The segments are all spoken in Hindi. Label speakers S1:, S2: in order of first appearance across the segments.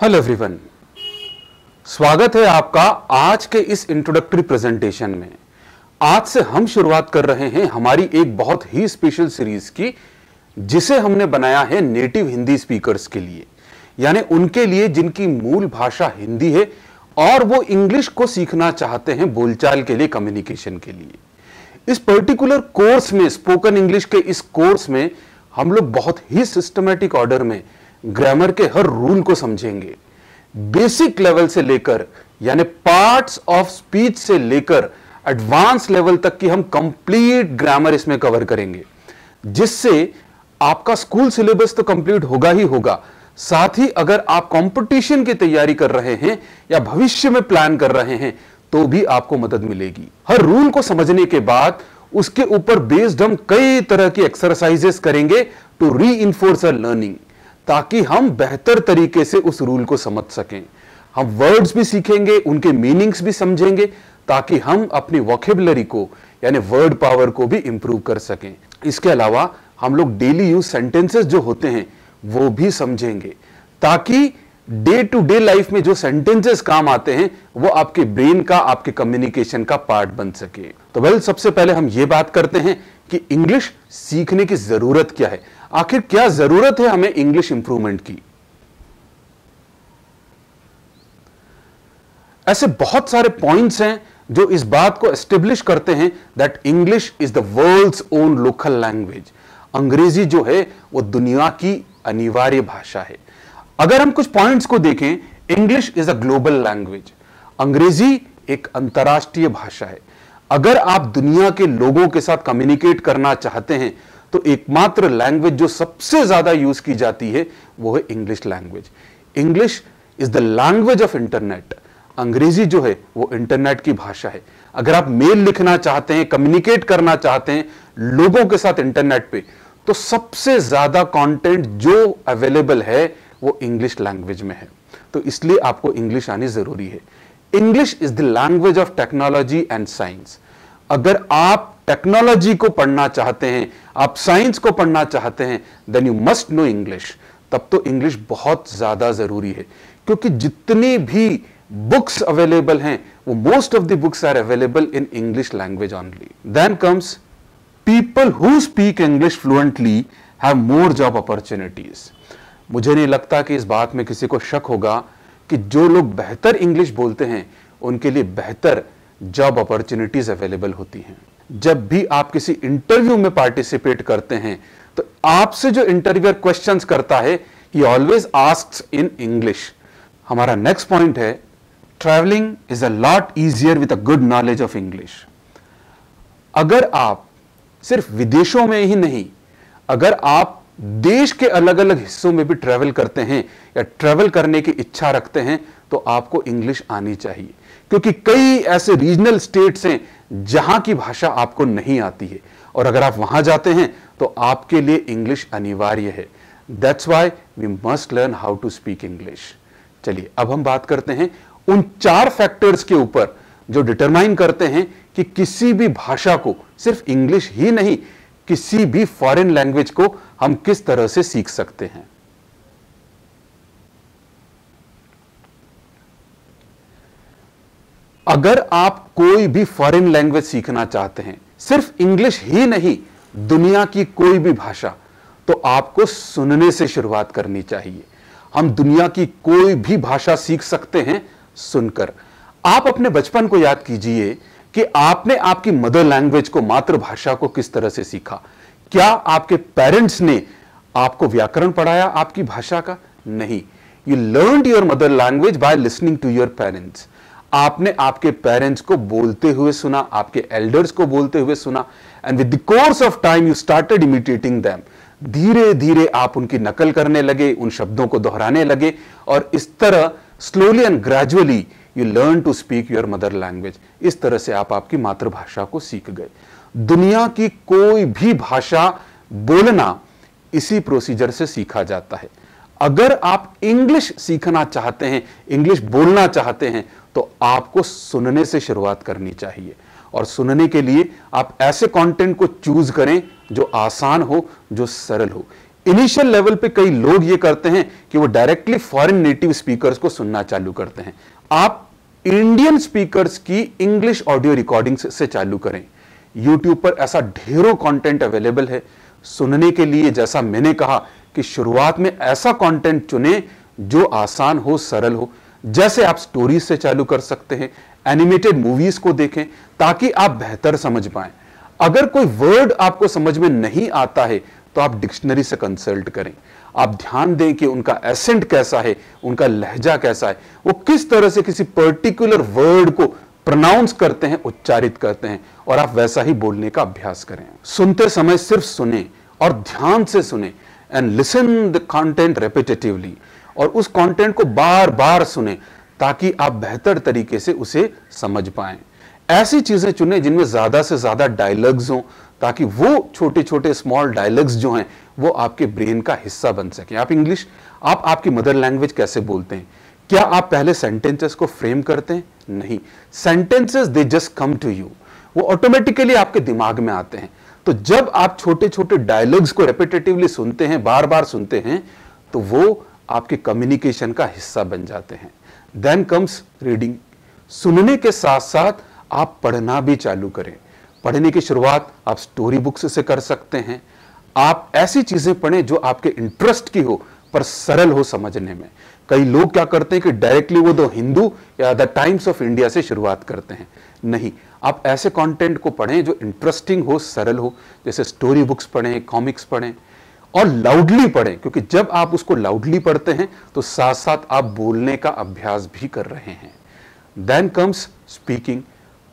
S1: हेलो एवरीवन स्वागत है आपका आज के इस इंट्रोडक्टरी प्रेजेंटेशन में आज से हम शुरुआत कर रहे हैं हमारी एक बहुत ही स्पेशल सीरीज की जिसे हमने बनाया है नेटिव हिंदी स्पीकर्स के लिए यानी उनके लिए जिनकी मूल भाषा हिंदी है और वो इंग्लिश को सीखना चाहते हैं बोलचाल के लिए कम्युनिकेशन के लिए इस पर्टिकुलर कोर्स में स्पोकन इंग्लिश के इस कोर्स में हम लोग बहुत ही सिस्टमेटिक ऑर्डर में ग्रामर के हर रूल को समझेंगे बेसिक लेवल से लेकर यानी पार्ट्स ऑफ स्पीच से लेकर एडवांस लेवल तक की हम कंप्लीट ग्रामर इसमें कवर करेंगे जिससे आपका स्कूल सिलेबस तो कंप्लीट होगा ही होगा साथ ही अगर आप कंपटीशन की तैयारी कर रहे हैं या भविष्य में प्लान कर रहे हैं तो भी आपको मदद मिलेगी हर रूल को समझने के बाद उसके ऊपर बेस्ड हम कई तरह की एक्सरसाइजेस करेंगे टू री इन्फोर्स अर लर्निंग ताकि हम बेहतर तरीके से उस रूल को समझ सकें हम वर्ड्स भी सीखेंगे उनके मीनिंग्स भी समझेंगे ताकि हम अपनी वॉकेबलरी को यानी वर्ड पावर को भी इंप्रूव कर सकें इसके अलावा हम लोग डेली यूज सेंटेंसेस जो होते हैं वो भी समझेंगे ताकि डे टू डे लाइफ में जो सेंटेंसेस काम आते हैं वो आपके ब्रेन का आपके कम्युनिकेशन का पार्ट बन सके तो वेल सबसे पहले हम ये बात करते हैं कि इंग्लिश सीखने की जरूरत क्या है आखिर क्या जरूरत है हमें इंग्लिश इंप्रूवमेंट की ऐसे बहुत सारे पॉइंट्स हैं जो इस बात को एस्टेब्लिश करते हैं that English is the world's own local language अंग्रेजी जो है वो दुनिया की अनिवार्य भाषा है अगर हम कुछ पॉइंट्स को देखें English is a global language अंग्रेजी एक अंतर्राष्ट्रीय भाषा है अगर आप दुनिया के लोगों के साथ कम्युनिकेट करना चाहते हैं तो एकमात्र लैंग्वेज जो सबसे ज्यादा यूज की जाती है वो है English language English is the language of internet अंग्रेजी जो है वो इंटरनेट की भाषा है अगर आप मेल लिखना चाहते हैं कम्युनिकेट करना चाहते हैं लोगों के साथ इंटरनेट पे तो सबसे ज्यादा कंटेंट जो अवेलेबल है वो इंग्लिश लैंग्वेज में है तो इसलिए आपको इंग्लिश आनी जरूरी है English is the language of technology and science अगर आप टेक्नोलॉजी को पढ़ना चाहते हैं आप साइंस को पढ़ना चाहते हैं then you must know English तब तो इंग्लिश बहुत ज़्यादा ज़रूरी है क्योंकि जितनी भी बुक्स अवेलेबल हैं वो most of the books are available in English language only then comes people who speak English fluently have more job opportunities मुझे नहीं लगता कि इस बात में किसी को शक होगा कि जो लोग बेहतर इंग्लिश बोलते हैं उनके लिए बेहतर जॉब अपॉर्चुनिटीज अवेलेबल होती हैं जब भी आप किसी इंटरव्यू में पार्टिसिपेट करते हैं तो आपसे जो इंटरव्यूअर क्वेश्चन करता है he always ask in English हमारा नेक्स्ट पॉइंट है travelling is a lot easier with a good knowledge of English अगर आप सिर्फ विदेशों में ही नहीं अगर आप देश के अलग अलग हिस्सों में भी ट्रैवल करते हैं या ट्रैवल करने की इच्छा रखते हैं तो आपको इंग्लिश आनी चाहिए क्योंकि कई ऐसे रीजनल स्टेट्स हैं जहां की भाषा आपको नहीं आती है और अगर आप वहां जाते हैं तो आपके लिए इंग्लिश अनिवार्य है that's why we must learn how to speak English चलिए अब हम बात करते हैं उन चार फैक्टर्स के ऊपर जो डिटरमाइन करते हैं कि किसी भी भाषा को सिर्फ इंग्लिश ही नहीं किसी भी फॉरेन लैंग्वेज को हम किस तरह से सीख सकते हैं अगर आप कोई भी फॉरेन लैंग्वेज सीखना चाहते हैं सिर्फ इंग्लिश ही नहीं दुनिया की कोई भी भाषा तो आपको सुनने से शुरुआत करनी चाहिए हम दुनिया की कोई भी भाषा सीख सकते हैं सुनकर आप अपने बचपन को याद कीजिए कि आपने आपकी मदर लैंग्वेज को मातृभाषा को किस तरह से सीखा क्या आपके पेरेंट्स ने आपको व्याकरण पढ़ाया आपकी भाषा का नहीं you learn your mother language by listening to your parents आपने आपके पेरेंट्स को बोलते हुए सुना आपके एल्डर्स को बोलते हुए सुना and with the course of time you started imitating them धीरे धीरे आप उनकी नकल करने लगे उन शब्दों को दोहराने लगे और इस तरह slowly and gradually you learn to speak your mother language इस तरह से आप आपकी मातृभाषा को सीख गए दुनिया की कोई भी भाषा बोलना इसी प्रोसीजर से सीखा जाता है अगर आप इंग्लिश सीखना चाहते हैं इंग्लिश बोलना चाहते हैं तो आपको सुनने से शुरुआत करनी चाहिए और सुनने के लिए आप ऐसे कंटेंट को चूज करें जो आसान हो जो सरल हो इनिशियल लेवल पे कई लोग ये करते हैं कि वो डायरेक्टली फॉरेन नेटिव स्पीकर्स को सुनना चालू करते हैं आप इंडियन स्पीकर्स की इंग्लिश ऑडियो रिकॉर्डिंग से चालू करें यूट्यूब पर ऐसा ढेरों कंटेंट अवेलेबल है सुनने के लिए जैसा मैंने कहा कि शुरुआत में ऐसा कंटेंट चुने जो आसान हो सरल हो जैसे आप स्टोरीज से चालू कर सकते हैं एनिमेटेड मूवीज को देखें ताकि आप बेहतर समझ पाए अगर कोई वर्ड आपको समझ में नहीं आता है तो आप डिक्शनरी से कंसल्ट करें आप ध्यान दें कि उनका एसेंट कैसा है उनका लहजा कैसा है वो किस तरह से किसी पर्टिकुलर वर्ड को प्रोनाउंस करते हैं उच्चारित करते हैं और आप वैसा ही बोलने का अभ्यास करें सुनते समय सिर्फ सुने और ध्यान से सुने and listen the content repetitively और उस कंटेंट को बार बार सुने ताकि आप बेहतर तरीके से उसे समझ पाए ऐसी चीजें चुने जिनमें ज्यादा से ज्यादा डायलॉग्स हों ताकि वो छोटे छोटे स्मॉल डायलॉग्स जो हैं वो आपके ब्रेन का हिस्सा बन सके आप इंग्लिश आप आपकी मदर लैंग्वेज कैसे बोलते हैं क्या आप पहले सेंटेंसेस को फ्रेम करते हैं नहीं sentences they just come to you वो ऑटोमेटिकली आपके दिमाग में आते हैं तो जब आप छोटे छोटे डायलॉग्स को रेपिटेटिवली सुनते हैं बार बार सुनते हैं तो वो आपके कम्युनिकेशन का हिस्सा बन जाते हैं देन कम्स रीडिंग सुनने के साथ साथ आप पढ़ना भी चालू करें पढ़ने की शुरुआत आप स्टोरी बुक्स से कर सकते हैं आप ऐसी चीजें पढ़ें जो आपके इंटरेस्ट की हो पर सरल हो समझने में कई लोग क्या करते हैं कि डायरेक्टली वो दो हिंदू या द टाइम्स ऑफ इंडिया से शुरुआत करते हैं नहीं आप ऐसे कंटेंट को पढ़ें जो इंटरेस्टिंग हो सरल हो जैसे स्टोरी बुक्स पढ़ें कॉमिक्स पढ़ें और लाउडली पढ़ें क्योंकि जब आप उसको लाउडली पढ़ते हैं तो साथ साथ आप बोलने का अभ्यास भी कर रहे हैं देन कम्स स्पीकिंग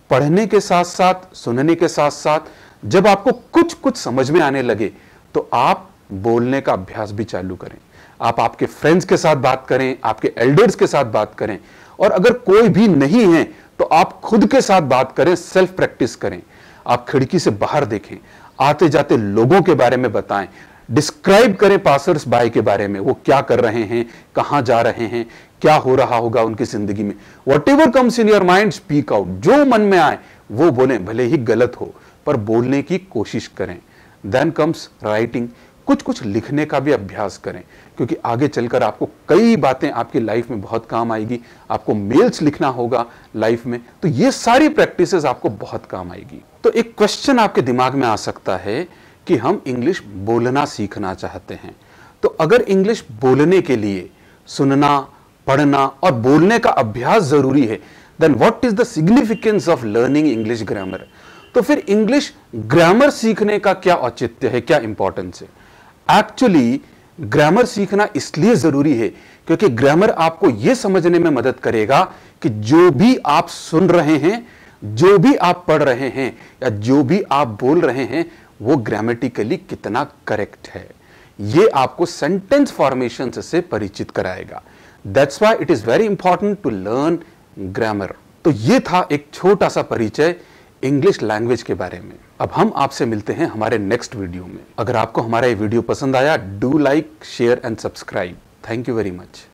S1: पढ़ने के साथ साथ सुनने के साथ साथ जब आपको कुछ कुछ समझ में आने लगे तो आप बोलने का अभ्यास भी चालू करें आप आपके फ्रेंड्स के साथ बात करें आपके एल्डर्स के साथ बात करें और अगर कोई भी नहीं है तो आप खुद के साथ बात करें सेल्फ प्रैक्टिस करें आप खिड़की से बाहर देखें आते जाते लोगों के बारे में बताएं डिस्क्राइब करें पासर्स बाय के बारे में वो क्या कर रहे हैं कहां जा रहे हैं क्या हो रहा होगा उनकी जिंदगी में whatever comes in your mind speak out जो मन में आए वो बोले भले ही गलत हो पर बोलने की कोशिश करें देन कम्स राइटिंग कुछ कुछ लिखने का भी अभ्यास करें क्योंकि आगे चलकर आपको कई बातें आपकी लाइफ में बहुत काम आएगी आपको मेल्स लिखना होगा लाइफ में तो ये सारी प्रैक्टिसेस आपको बहुत काम आएगी तो एक क्वेश्चन आपके दिमाग में आ सकता है कि हम इंग्लिश बोलना सीखना चाहते हैं तो अगर इंग्लिश बोलने के लिए सुनना पढ़ना और बोलने का अभ्यास जरूरी है then what is the significance of learning English grammar तो फिर इंग्लिश ग्रामर सीखने का क्या औचित्य है क्या इंपॉर्टेंस है एक्चुअली ग्रामर सीखना इसलिए जरूरी है क्योंकि ग्रामर आपको यह समझने में मदद करेगा कि जो भी आप सुन रहे हैं जो भी आप पढ़ रहे हैं या जो भी आप बोल रहे हैं वो ग्रामेटिकली कितना करेक्ट है ये आपको सेंटेंस फॉर्मेशन से परिचित कराएगा that's why it is very important to learn grammar तो ये था एक छोटा सा परिचय इंग्लिश लैंग्वेज के बारे में अब हम आपसे मिलते हैं हमारे नेक्स्ट वीडियो में अगर आपको हमारा ये वीडियो पसंद आया do like share and subscribe thank you very much